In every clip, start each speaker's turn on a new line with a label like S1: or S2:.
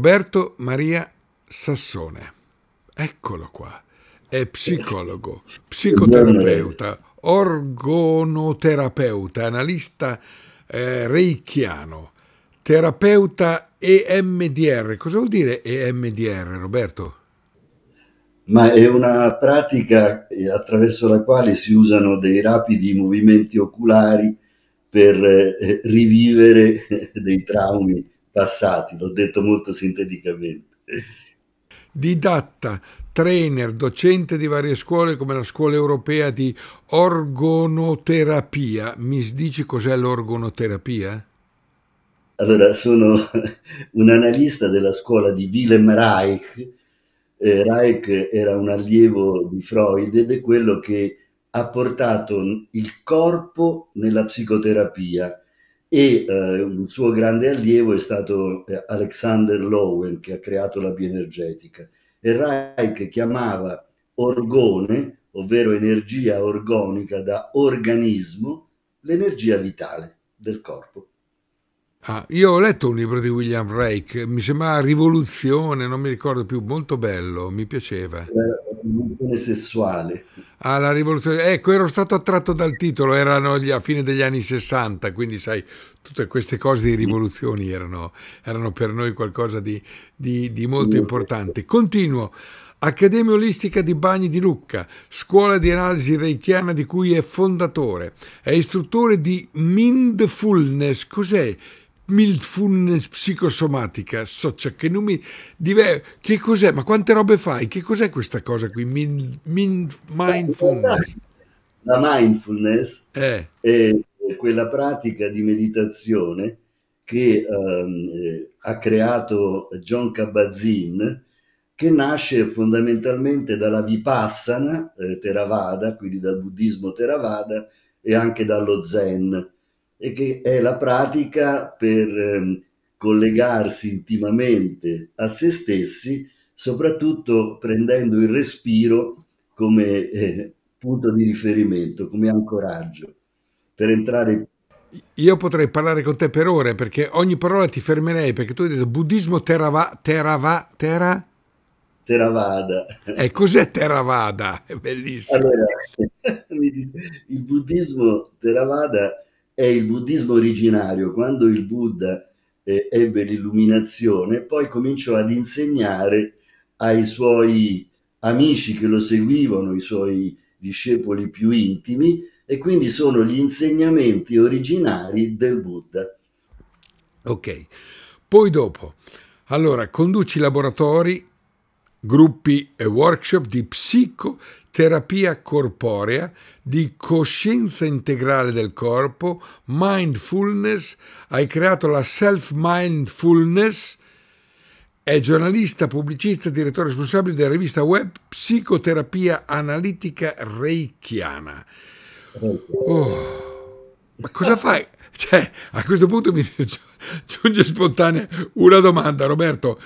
S1: Roberto Maria Sassone. Eccolo qua. È psicologo, psicoterapeuta, organoterapeuta, analista eh, reichiano, terapeuta EMDR. Cosa vuol dire EMDR, Roberto?
S2: Ma è una pratica attraverso la quale si usano dei rapidi movimenti oculari per eh, rivivere dei traumi passati, l'ho detto molto sinteticamente.
S1: Didatta, trainer, docente di varie scuole come la scuola europea di orgonoterapia. Mi dici cos'è l'orgonoterapia?
S2: Allora, sono un analista della scuola di Wilhelm Reich. Eh, Reich era un allievo di Freud ed è quello che ha portato il corpo nella psicoterapia e eh, un suo grande allievo è stato eh, Alexander Lowen che ha creato la bioenergetica e Reich chiamava orgone, ovvero energia organica da organismo, l'energia vitale del corpo.
S1: Ah, io ho letto un libro di William Reich, mi sembrava Rivoluzione, non mi ricordo più, molto bello, mi piaceva. Eh, rivoluzione sessuale alla rivoluzione. Ecco, ero stato attratto dal titolo, erano gli, a fine degli anni 60, quindi sai, tutte queste cose di rivoluzioni erano, erano per noi qualcosa di, di, di molto importante. Continuo. Accademia Olistica di Bagni di Lucca, scuola di analisi reichiana di cui è fondatore. È istruttore di Mindfulness. Cos'è mindfulness psicosomatica, socia, cioè, che nomi diversi, che cos'è, ma quante robe fai, che cos'è questa cosa qui, Mind, mind
S2: mindfulness? La mindfulness eh. è quella pratica di meditazione che um, ha creato John Kabat-Zinn, che nasce fondamentalmente dalla Vipassana eh, Theravada, quindi dal buddismo Theravada e anche dallo Zen e che è la pratica per ehm, collegarsi intimamente a se stessi, soprattutto prendendo il respiro come eh, punto di riferimento, come ancoraggio, per entrare
S1: io potrei parlare con te per ore perché ogni parola ti fermerei perché tu hai detto buddismo terava, terava, terra?
S2: Theravada. E eh, cos'è Theravada? È bellissimo. Allora, il buddismo Theravada è il buddismo originario. Quando il Buddha eh, ebbe l'illuminazione, poi cominciò ad insegnare ai suoi amici che lo seguivano, i suoi discepoli più intimi, e quindi sono gli insegnamenti originari del Buddha. Ok, poi dopo, allora
S1: conduci laboratori, gruppi e workshop di psico terapia corporea, di coscienza integrale del corpo, mindfulness, hai creato la self-mindfulness, è giornalista, pubblicista, direttore responsabile della rivista web Psicoterapia Analitica Reikiana. Oh, ma cosa fai? Cioè, a questo punto mi giunge spontanea una domanda, Roberto,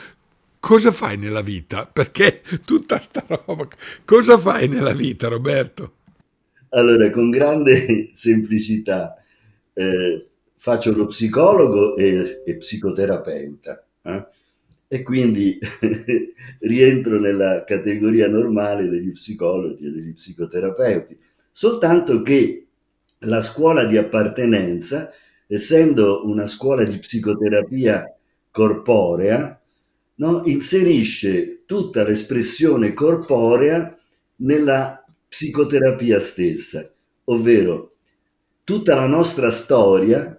S1: cosa fai nella vita? Perché tutta sta roba, cosa fai nella vita
S2: Roberto? Allora, con grande semplicità, eh, faccio lo psicologo e, e psicoterapeuta eh? e quindi rientro nella categoria normale degli psicologi e degli psicoterapeuti, soltanto che la scuola di appartenenza, essendo una scuola di psicoterapia corporea, no? inserisce tutta l'espressione corporea nella psicoterapia stessa, ovvero tutta la nostra storia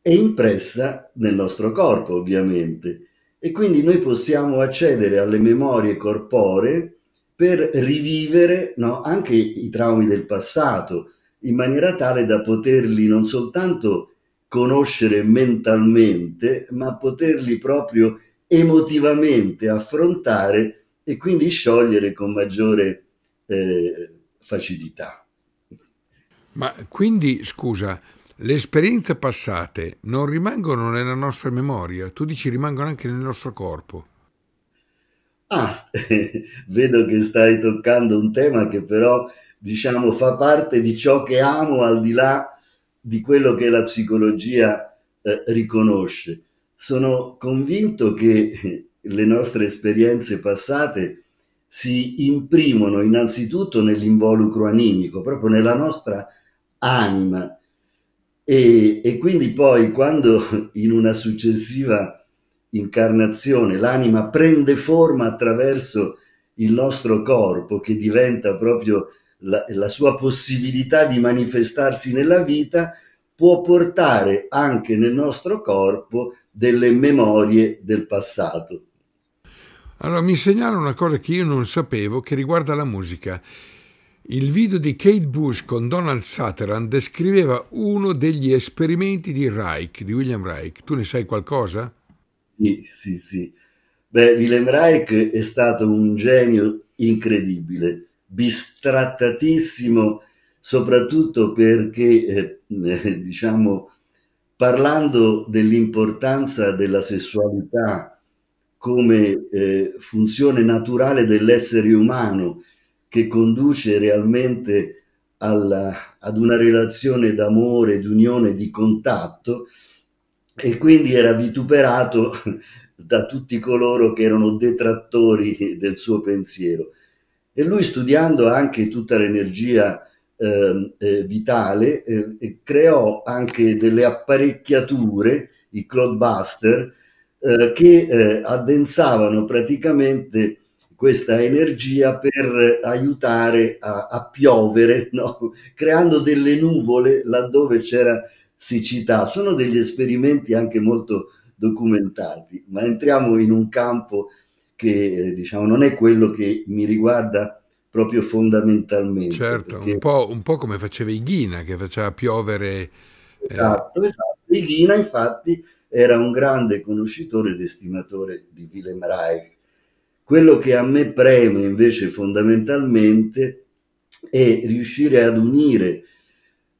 S2: è impressa nel nostro corpo, ovviamente, e quindi noi possiamo accedere alle memorie corporee per rivivere no, anche i traumi del passato, in maniera tale da poterli non soltanto conoscere mentalmente, ma poterli proprio emotivamente affrontare e quindi sciogliere con maggiore eh, facilità.
S1: Ma quindi, scusa, le esperienze passate non rimangono nella nostra memoria, tu dici rimangono anche nel nostro corpo.
S2: Ah, vedo che stai toccando un tema che però, diciamo, fa parte di ciò che amo al di là di quello che la psicologia eh, riconosce. Sono convinto che le nostre esperienze passate si imprimono innanzitutto nell'involucro animico, proprio nella nostra anima. E, e quindi poi quando in una successiva incarnazione l'anima prende forma attraverso il nostro corpo che diventa proprio la, la, sua possibilità di manifestarsi nella vita, può portare anche nel nostro corpo delle memorie del passato.
S1: Allora mi segnala una cosa che io non sapevo che riguarda la musica. Il video di Kate Bush con Donald Sutherland descriveva uno degli esperimenti di Reich, di William Reich. Tu ne sai qualcosa?
S2: Sì, sì, sì. Beh, William Reich è stato un genio incredibile, bistrattatissimo soprattutto perché, eh, diciamo, parlando dell'importanza della sessualità come eh, funzione naturale dell'essere umano che conduce realmente alla, ad una relazione d'amore, d'unione, di contatto e quindi era vituperato da tutti coloro che erano detrattori del suo pensiero. E lui studiando anche tutta l'energia Ehm, eh, vitale, eh, creò anche delle apparecchiature, i cloudbuster, eh, che eh, addensavano praticamente questa energia per aiutare a, a piovere, no? creando delle nuvole laddove c'era siccità. Sono degli esperimenti anche molto documentati, ma entriamo in un campo che eh, diciamo non è quello che mi riguarda proprio fondamentalmente. Certo, un
S1: po', un, po', come faceva Ighina che faceva piovere. Eh, esatto,
S2: esatto. Ighina infatti era un grande conoscitore ed estimatore di Willem Reich. Quello che a me preme invece fondamentalmente è riuscire ad unire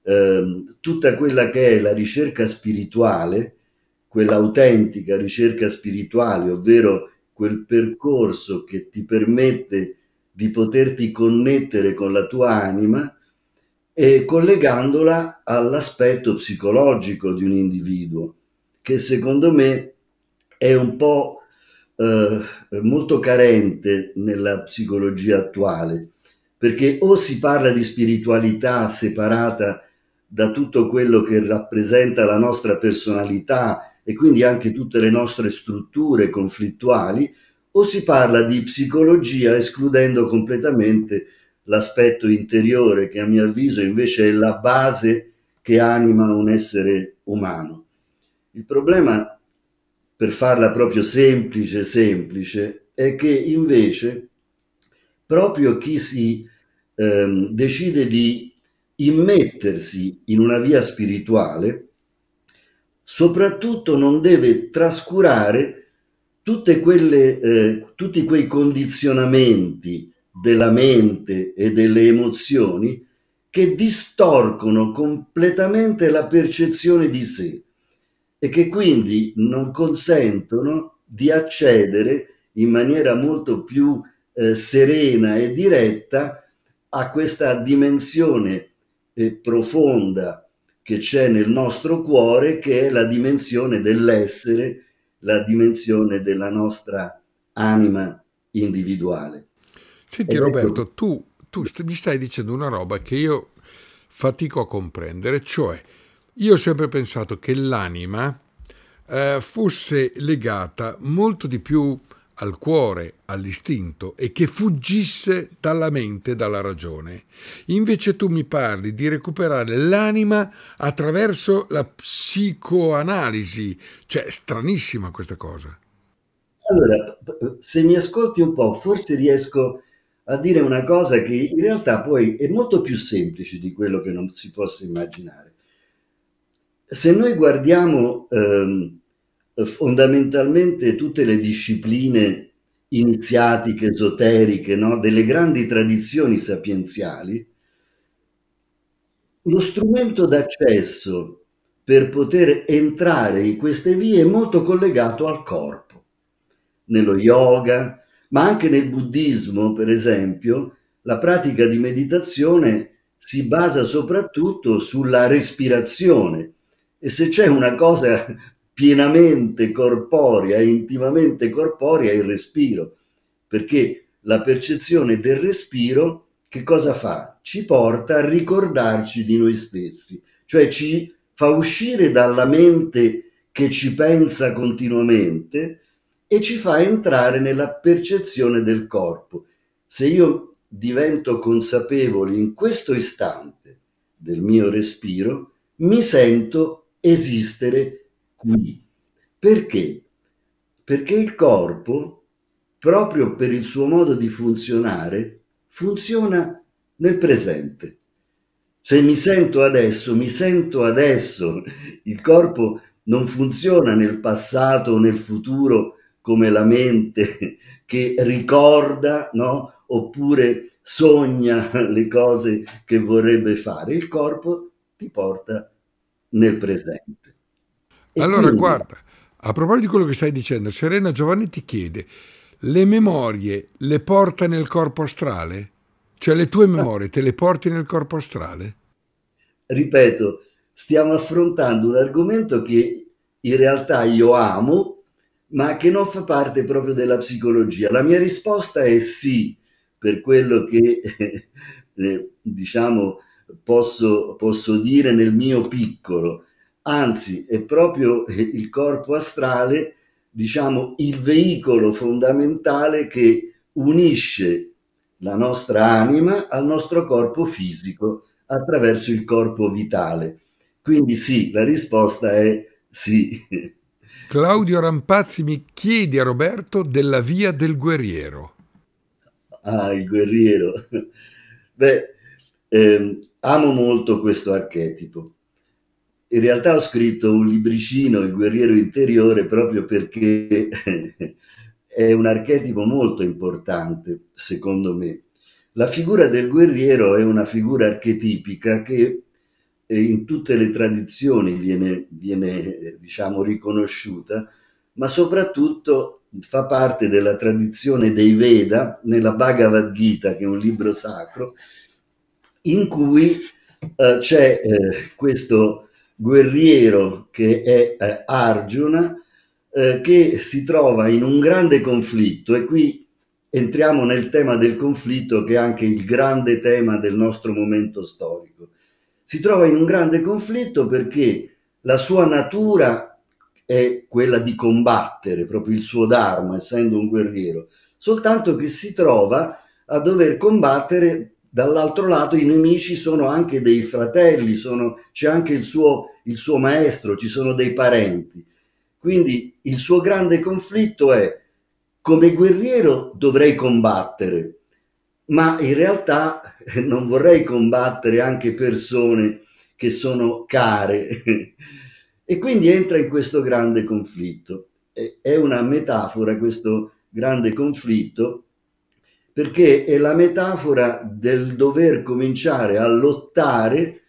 S2: eh, tutta quella che è la ricerca spirituale, quell'autentica ricerca spirituale, ovvero quel percorso che ti permette di di poterti connettere con la tua anima e collegandola all'aspetto psicologico di un individuo, che secondo me è un po' eh, molto carente nella psicologia attuale, perché o si parla di spiritualità separata da tutto quello che rappresenta la nostra personalità e quindi anche tutte le nostre strutture conflittuali, o si parla di psicologia escludendo completamente l'aspetto interiore che a mio avviso invece è la base che anima un essere umano. Il problema, per farla proprio semplice, semplice, è che invece proprio chi si ehm, decide di immettersi in una via spirituale, soprattutto non deve trascurare quelle, eh, tutti quei condizionamenti della mente e delle emozioni che distorcono completamente la percezione di sé e che quindi non consentono di accedere in maniera molto più eh, serena e diretta a questa dimensione eh, profonda che c'è nel nostro cuore, che è la dimensione dell'essere la dimensione della nostra anima individuale. Senti Ed ecco Roberto,
S1: ecco... tu, tu st mi stai dicendo una roba che io fatico a comprendere, cioè io ho sempre pensato che l'anima eh, fosse legata molto di più al cuore, all'istinto e che fuggisse dalla mente dalla ragione. Invece tu mi parli di recuperare l'anima attraverso la
S2: psicoanalisi, cioè stranissima questa cosa. Allora, se mi ascolti un po', forse riesco a dire una cosa che in realtà poi è molto più semplice di quello che non si possa immaginare. Se noi guardiamo... Ehm, eh, fondamentalmente tutte le discipline iniziatiche, esoteriche, no? delle grandi tradizioni sapienziali, lo strumento d'accesso per poter entrare in queste vie è molto collegato al corpo, nello yoga, ma anche nel buddismo, per esempio, la pratica di meditazione si basa soprattutto sulla respirazione. E se c'è una cosa pienamente corporea, intimamente corporea il respiro, perché la percezione del respiro che cosa fa? Ci porta a ricordarci di noi stessi, cioè ci fa uscire dalla mente che ci pensa continuamente e ci fa entrare nella percezione del corpo. Se io divento consapevole in questo istante del mio respiro, mi sento esistere perché? Perché il corpo, proprio per il suo modo di funzionare, funziona nel presente. Se mi sento adesso, mi sento adesso. Il corpo non funziona nel passato o nel futuro come la mente che ricorda, no? Oppure sogna le cose che vorrebbe fare. Il corpo ti porta nel presente
S1: allora, quindi... guarda, a proposito di quello che stai dicendo, Serena Giovanni ti chiede, le memorie le porta nel corpo astrale? Cioè le tue ah. memorie
S2: te le porti nel corpo astrale? Ripeto, stiamo affrontando un argomento che in realtà io amo, ma che non fa parte proprio della psicologia. La mia risposta è sì, per quello che eh, diciamo posso, posso dire nel mio piccolo anzi è proprio eh, il corpo astrale, diciamo, il veicolo fondamentale che unisce la nostra anima al nostro corpo fisico attraverso il corpo vitale. Quindi sì, la risposta è sì.
S1: Claudio Rampazzi mi chiede a Roberto
S2: della via del guerriero. Ah, il guerriero. Beh, ehm, amo molto questo archetipo in realtà ho scritto un libricino, Il guerriero interiore, proprio perché è un archetipo molto importante, secondo me. La figura del guerriero è una figura archetipica che eh, in tutte le tradizioni viene, viene diciamo, riconosciuta, ma soprattutto fa parte della tradizione dei Veda, nella Bhagavad Gita, che è un libro sacro, in cui eh, c'è eh, questo guerriero che è eh, Arjuna, eh, che si trova in un grande conflitto e qui entriamo nel tema del conflitto che è anche il grande tema del nostro momento storico. Si trova in un grande conflitto perché la sua natura è quella di combattere, proprio il suo Dharma, essendo un guerriero, soltanto che si trova a dover combattere dall'altro lato i nemici sono anche dei fratelli, sono, c'è anche il suo, il suo maestro, ci sono dei parenti. Quindi il suo grande conflitto è come guerriero dovrei combattere, ma in realtà non vorrei combattere anche persone che sono care. E quindi entra in questo grande conflitto. È una metafora questo grande conflitto perché è la metafora del dover cominciare a lottare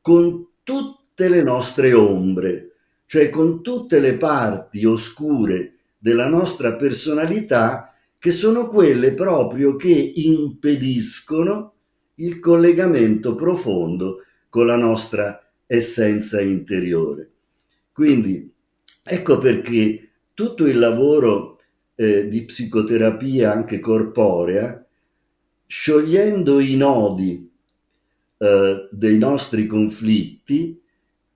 S2: con tutte le nostre ombre, cioè con tutte le parti oscure della nostra personalità che sono quelle proprio che impediscono il collegamento profondo con la nostra essenza interiore. Quindi ecco perché tutto il lavoro eh, di psicoterapia anche corporea, sciogliendo i nodi eh, dei nostri conflitti,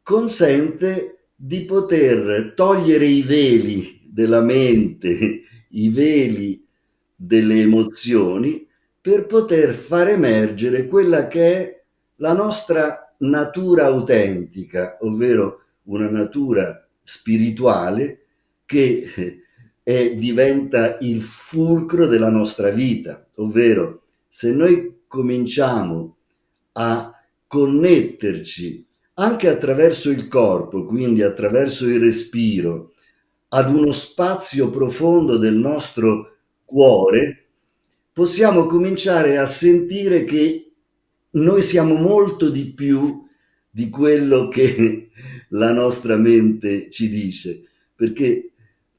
S2: consente di poter togliere i veli della mente, i veli delle emozioni, per poter far emergere quella che è la nostra natura autentica, ovvero una natura spirituale che eh, e diventa il fulcro della nostra vita, ovvero se noi cominciamo a connetterci anche attraverso il corpo, quindi attraverso il respiro, ad uno spazio profondo del nostro cuore, possiamo cominciare a sentire che noi siamo molto di più di quello che la nostra mente ci dice, perché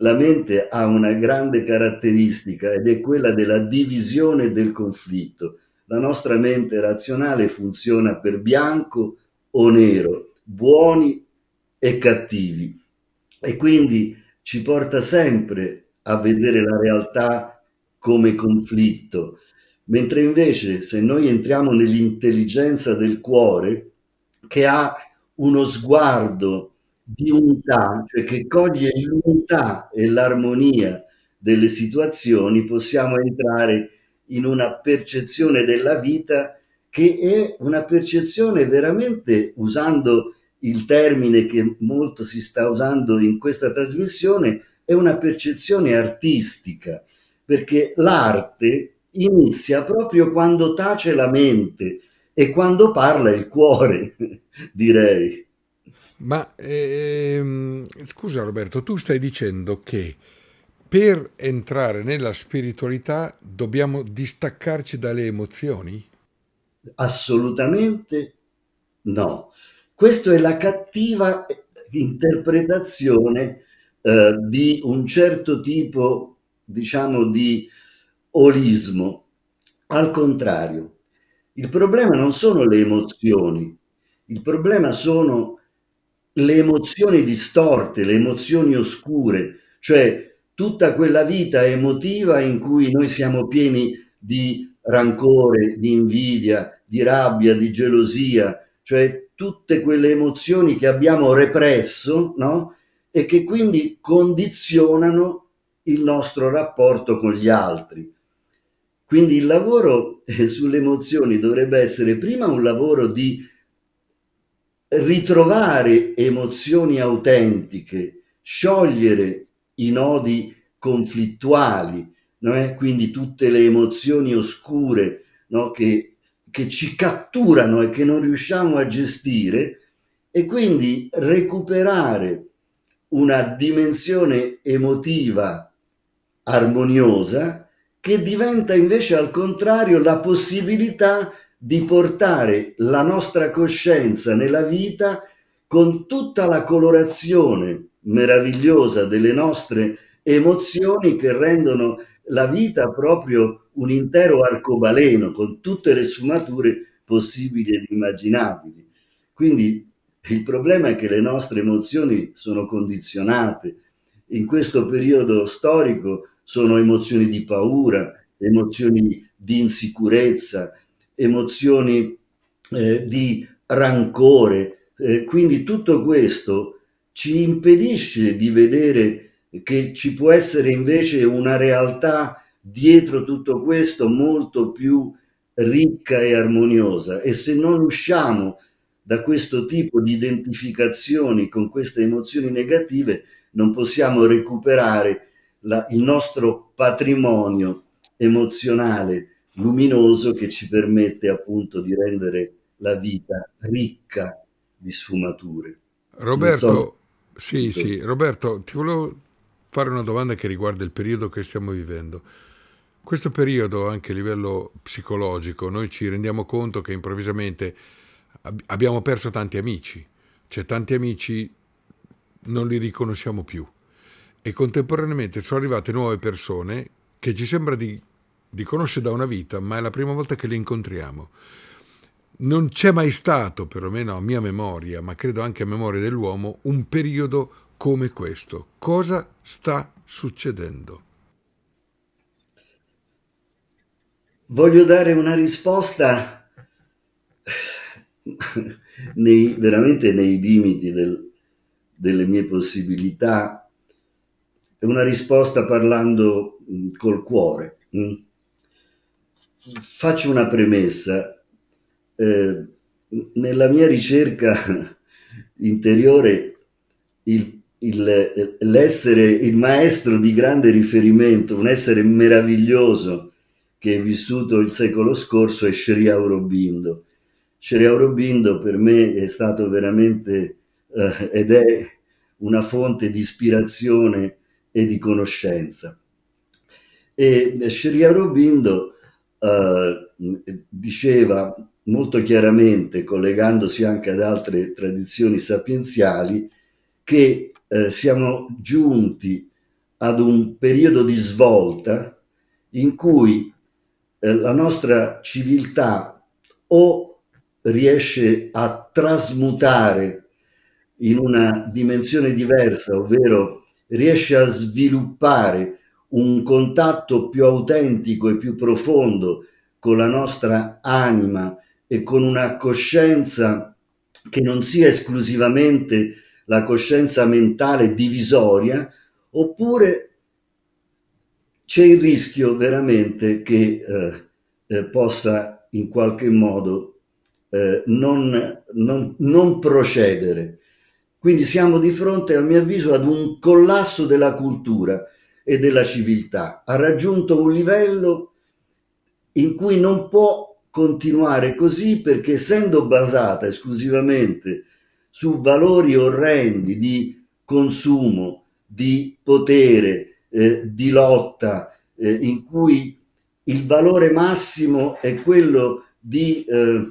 S2: la mente ha una grande caratteristica ed è quella della divisione del conflitto. La nostra mente razionale funziona per bianco o nero, buoni e cattivi e quindi ci porta sempre a vedere la realtà come conflitto, mentre invece se noi entriamo nell'intelligenza del cuore che ha uno sguardo di unità, cioè che coglie l'unità e l'armonia delle situazioni, possiamo entrare in una percezione della vita che è una percezione veramente, usando il termine che molto si sta usando in questa trasmissione, è una percezione artistica, perché l'arte inizia proprio quando tace la mente e quando parla il cuore, direi.
S1: Ma ehm, scusa Roberto, tu stai dicendo che per entrare nella spiritualità dobbiamo distaccarci dalle emozioni?
S2: Assolutamente no. Questa è la cattiva interpretazione eh, di un certo tipo, diciamo, di olismo. Al contrario, il problema non sono le emozioni, il problema sono le emozioni distorte, le emozioni oscure, cioè tutta quella vita emotiva in cui noi siamo pieni di rancore, di invidia, di rabbia, di gelosia, cioè tutte quelle emozioni che abbiamo represso, no? E che quindi condizionano il nostro rapporto con gli altri. Quindi il lavoro eh, sulle emozioni dovrebbe essere prima un lavoro di ritrovare emozioni autentiche, sciogliere i nodi conflittuali, no? quindi tutte le emozioni oscure no? che, che ci catturano e che non riusciamo a gestire e quindi recuperare una dimensione emotiva armoniosa che diventa invece al contrario la possibilità di portare la nostra coscienza nella vita con tutta la colorazione meravigliosa delle nostre emozioni che rendono la vita proprio un intero arcobaleno con tutte le sfumature possibili ed immaginabili. Quindi il problema è che le nostre emozioni sono condizionate. In questo periodo storico sono emozioni di paura, emozioni di insicurezza, emozioni eh, di rancore. Eh, quindi tutto questo ci impedisce di vedere che ci può essere invece una realtà dietro tutto questo molto più ricca e armoniosa e se non usciamo da questo tipo di identificazioni con queste emozioni negative non possiamo recuperare la, il nostro patrimonio emozionale luminoso che ci permette appunto di rendere la vita ricca di sfumature. Roberto, so se... sì, sì,
S1: Roberto, ti volevo fare una domanda che riguarda il periodo che stiamo vivendo. Questo periodo, anche a livello psicologico, noi ci rendiamo conto che improvvisamente ab abbiamo perso tanti amici, cioè tanti amici non li riconosciamo più e contemporaneamente sono arrivate nuove persone che ci sembra di li conosce da una vita, ma è la prima volta che li incontriamo. Non c'è mai stato, perlomeno a mia memoria, ma credo anche a memoria dell'uomo, un periodo come questo. Cosa sta succedendo?
S2: Voglio dare una risposta nei, veramente nei limiti del, delle mie possibilità, una risposta parlando mm, col cuore. Mm? faccio una premessa. Eh, nella mia ricerca interiore il, il, l'essere il maestro di grande riferimento, un essere meraviglioso che è vissuto il secolo scorso è Sri Aurobindo. Sri Aurobindo per me è stato veramente eh, ed è una fonte di ispirazione e di conoscenza. E Sri Aurobindo eh, diceva molto chiaramente, collegandosi anche ad altre tradizioni sapienziali, che eh, siamo giunti ad un periodo di svolta in cui eh, la nostra civiltà o riesce a trasmutare in una dimensione diversa, ovvero riesce a sviluppare un contatto più autentico e più profondo con la nostra anima e con una coscienza che non sia esclusivamente la coscienza mentale divisoria, oppure c'è il rischio veramente che eh, eh, possa in qualche modo eh, non, non, non procedere. Quindi siamo di fronte, a mio avviso, ad un collasso della cultura e della civiltà. Ha raggiunto un livello in cui non può continuare così perché essendo basata esclusivamente su valori orrendi di consumo, di potere, eh, di lotta, eh, in cui il valore massimo è quello di eh,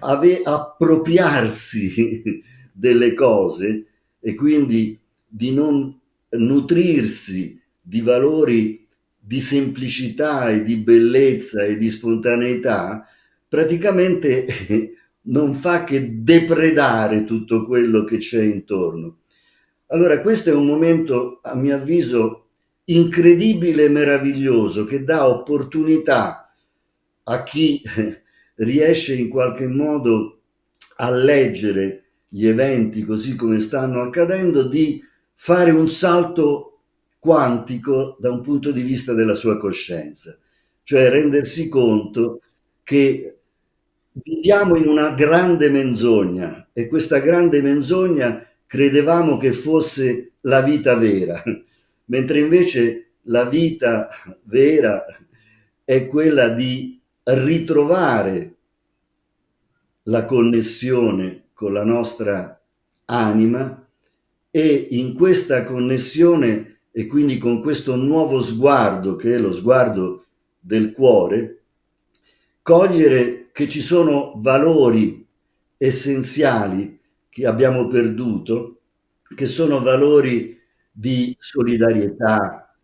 S2: ave- appropriarsi delle cose e quindi di non nutrirsi di valori di semplicità e di bellezza e di spontaneità, praticamente non fa che depredare tutto quello che c'è intorno. Allora questo è un momento, a mio avviso, incredibile e meraviglioso che dà opportunità a chi riesce in qualche modo a leggere gli eventi così come stanno accadendo di fare un salto quantico da un punto di vista della sua coscienza, cioè rendersi conto che viviamo in una grande menzogna e questa grande menzogna credevamo che fosse la vita vera, mentre invece la vita vera è quella di ritrovare la connessione con la nostra anima e in questa connessione e quindi con questo nuovo sguardo che è lo sguardo del cuore, cogliere che ci sono valori essenziali che abbiamo perduto, che sono valori di solidarietà,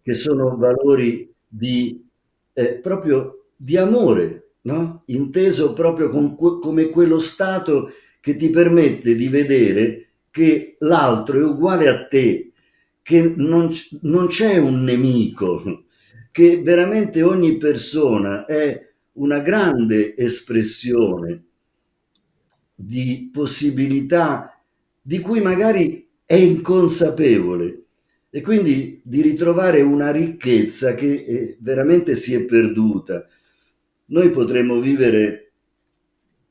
S2: che sono valori di eh, proprio di amore, no? inteso proprio con, come quello stato che ti permette di vedere che l'altro è uguale a te, che non, non c'è un nemico, che veramente ogni persona è una grande espressione di possibilità di cui magari è inconsapevole e quindi di ritrovare una ricchezza che eh, veramente si è perduta. Noi potremmo vivere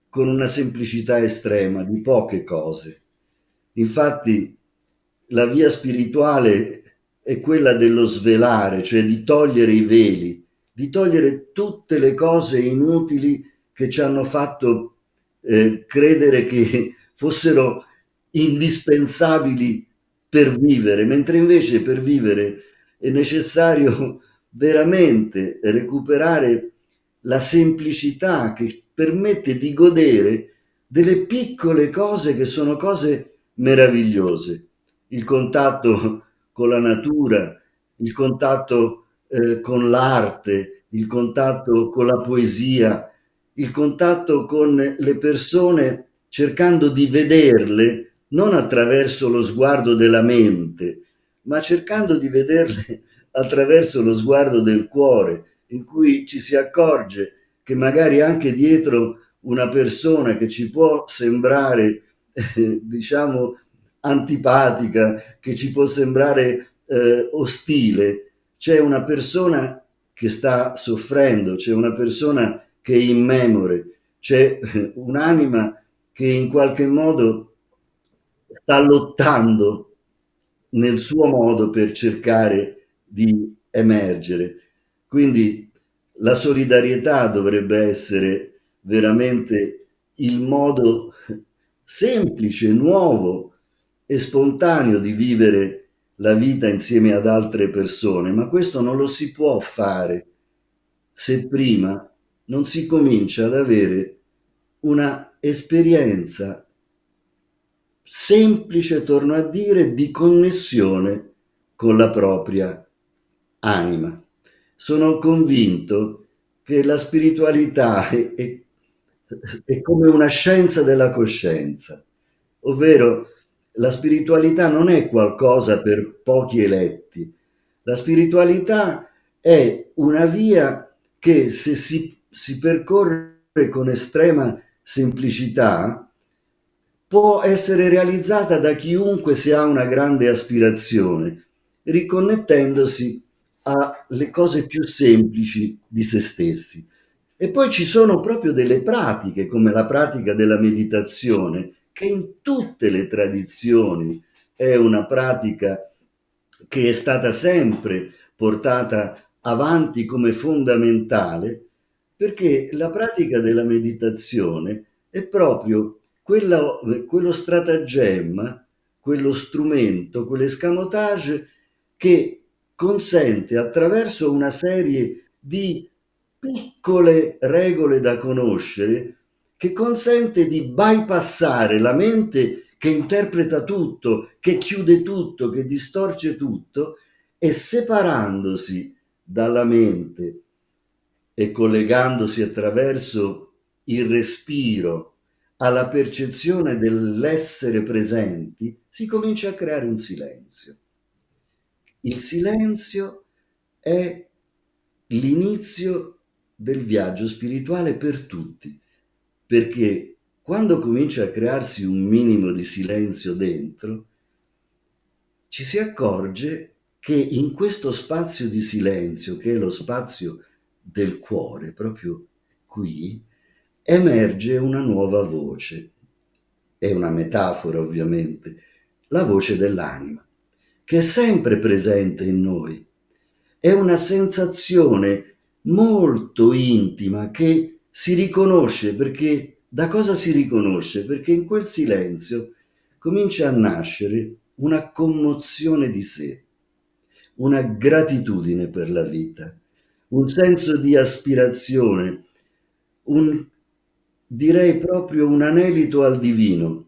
S2: con una semplicità estrema di poche cose, Infatti la via spirituale è quella dello svelare, cioè di togliere i veli, di togliere tutte le cose inutili che ci hanno fatto eh, credere che fossero indispensabili per vivere, mentre invece per vivere è necessario veramente recuperare la semplicità che permette di godere delle piccole cose che sono cose meravigliose. Il contatto con la natura, il contatto eh, con l'arte, il contatto con la poesia, il contatto con le persone cercando di vederle non attraverso lo sguardo della mente, ma cercando di vederle attraverso lo sguardo del cuore, in cui ci si accorge che magari anche dietro una persona che ci può sembrare eh, diciamo, antipatica, che ci può sembrare eh, ostile. C'è una persona che sta soffrendo, c'è una persona che è immemore, c'è un'anima che in qualche modo sta lottando nel suo modo per cercare di emergere. Quindi la solidarietà dovrebbe essere veramente il modo semplice, nuovo e spontaneo di vivere la vita insieme ad altre persone, ma questo non lo si può fare se prima non si comincia ad avere una esperienza semplice, torno a dire, di connessione con la propria anima. Sono convinto che la spiritualità e, e è come una scienza della coscienza, ovvero la spiritualità non è qualcosa per pochi eletti, la spiritualità è una via che se si, si percorre con estrema semplicità può essere realizzata da chiunque si ha una grande aspirazione, riconnettendosi alle cose più semplici di se stessi. E poi ci sono proprio delle pratiche, come la pratica della meditazione, che in tutte le tradizioni è una pratica che è stata sempre portata avanti come fondamentale, perché la pratica della meditazione è proprio quella, quello stratagemma, quello strumento, quell'escamotage che consente attraverso una serie di piccole regole da conoscere che consente di bypassare la mente che interpreta tutto, che chiude tutto, che distorce tutto e separandosi dalla mente e collegandosi attraverso il respiro alla percezione dell'essere presenti, si comincia a creare un silenzio. Il silenzio è l'inizio del viaggio spirituale per tutti, perché quando comincia a crearsi un minimo di silenzio dentro, ci si accorge che in questo spazio di silenzio, che è lo spazio del cuore, proprio qui, emerge una nuova voce. È una metafora ovviamente, la voce dell'anima, che è sempre presente in noi. È una sensazione molto intima che si riconosce perché da cosa si riconosce? Perché in quel silenzio comincia a nascere una commozione di sé, una gratitudine per la vita, un senso di aspirazione, un, direi proprio un anelito al divino,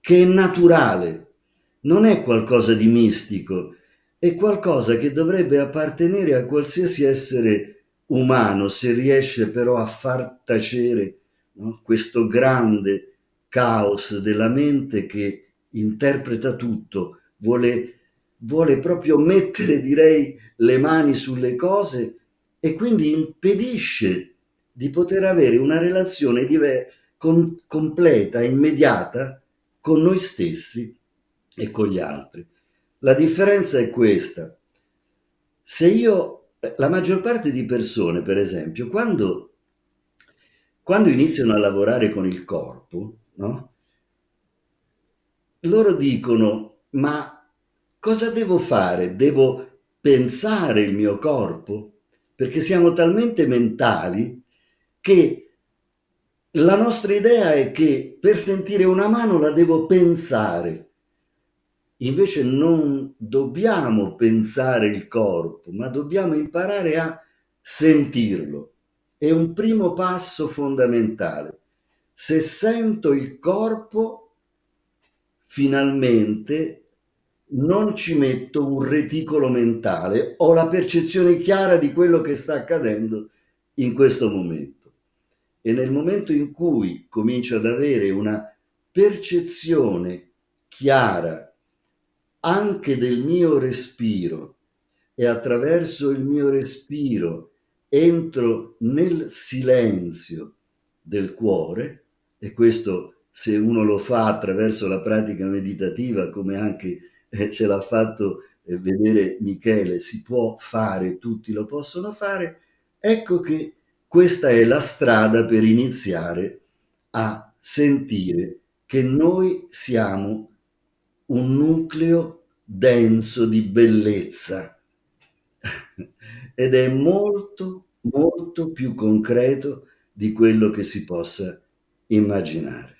S2: che è naturale, non è qualcosa di mistico, è qualcosa che dovrebbe appartenere a qualsiasi essere umano, se riesce però a far tacere no, questo grande caos della mente che interpreta tutto, vuole, vuole proprio mettere, direi, le mani sulle cose e quindi impedisce di poter avere una relazione diversa completa, immediata con noi stessi e con gli altri. La differenza è questa. Se io la maggior parte di persone, per esempio, quando, quando iniziano a lavorare con il corpo, no? loro dicono, ma cosa devo fare? Devo pensare il mio corpo? Perché siamo talmente mentali che la nostra idea è che per sentire una mano la devo pensare Invece non dobbiamo pensare il corpo, ma dobbiamo imparare a sentirlo. È un primo passo fondamentale. Se sento il corpo, finalmente non ci metto un reticolo mentale, ho la percezione chiara di quello che sta accadendo in questo momento. E nel momento in cui comincio ad avere una percezione chiara anche del mio respiro e attraverso il mio respiro entro nel silenzio del cuore e questo se uno lo fa attraverso la pratica meditativa come anche eh, ce l'ha fatto eh, vedere Michele, si può fare, tutti lo possono fare, ecco che questa è la strada per iniziare a sentire che noi siamo un nucleo denso di bellezza ed è molto, molto più concreto di quello che si possa immaginare.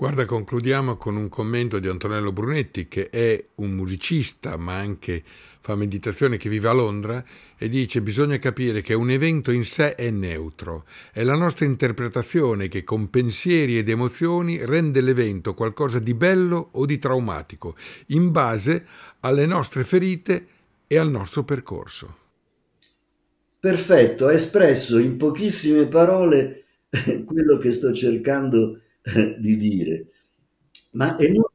S1: Guarda, concludiamo con un commento di Antonello Brunetti, che è un musicista, ma anche fa meditazione, che vive a Londra, e dice bisogna capire che un evento in sé è neutro, è la nostra interpretazione che con pensieri ed emozioni rende l'evento qualcosa di bello o di traumatico, in base alle nostre ferite e al nostro percorso.
S2: Perfetto, ha espresso in pochissime parole quello che sto cercando di di dire. Ma è molto...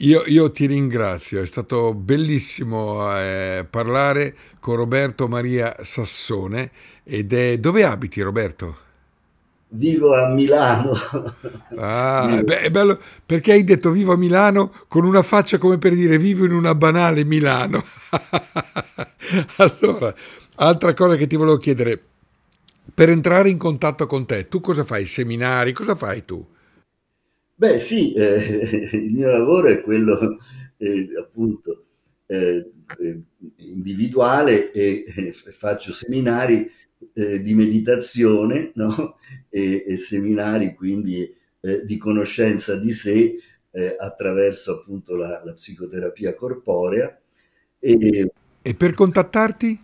S2: Io,
S1: io, ti ringrazio, è stato bellissimo eh, parlare con Roberto Maria Sassone. Ed è dove abiti, Roberto? Vivo a Milano. Ah, beh, è bello perché hai detto vivo a Milano con una faccia come per dire vivo in una banale Milano. allora, altra cosa che ti volevo chiedere, per entrare in contatto con te, tu cosa fai? Seminari? Cosa fai tu?
S2: Beh sì, eh, il mio lavoro è quello eh, appunto eh, eh individuale e eh, faccio seminari eh, di meditazione no? e, e, seminari quindi di conoscenza di sé attraverso appunto la, la, psicoterapia corporea. E, e per contattarti?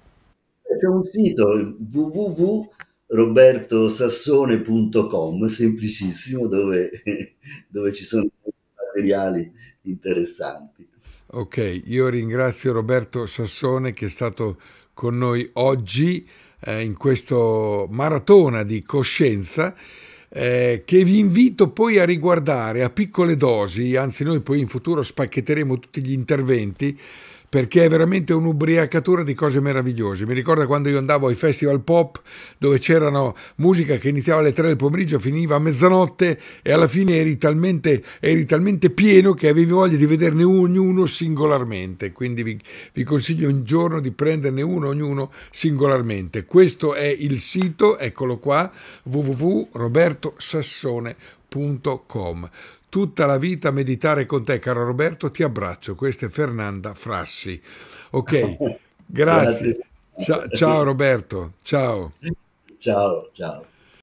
S2: C'è un sito www robertosassone.com, semplicissimo, dove, dove ci sono materiali interessanti.
S1: Ok, io ringrazio Roberto Sassone che è stato con noi oggi eh, in questo maratona di coscienza. Eh, che vi invito poi a riguardare a piccole dosi, anzi noi poi in futuro spacchetteremo tutti gli interventi perché è veramente un'ubriacatura di cose meravigliose. Mi ricorda quando io andavo ai festival pop dove c'erano musica che iniziava alle 3 del pomeriggio, finiva a mezzanotte e alla fine eri talmente, eri talmente pieno che avevi voglia di vederne ognuno singolarmente. Quindi vi, vi consiglio un giorno di prenderne uno ognuno singolarmente. Questo è il sito, eccolo qua, www.robertosassone.com tutta la vita a meditare con te, caro Roberto. Ti abbraccio. Questa è Fernanda Frassi. Ok, grazie. grazie. Ciao, ciao Roberto. Ciao.
S2: Ciao, ciao.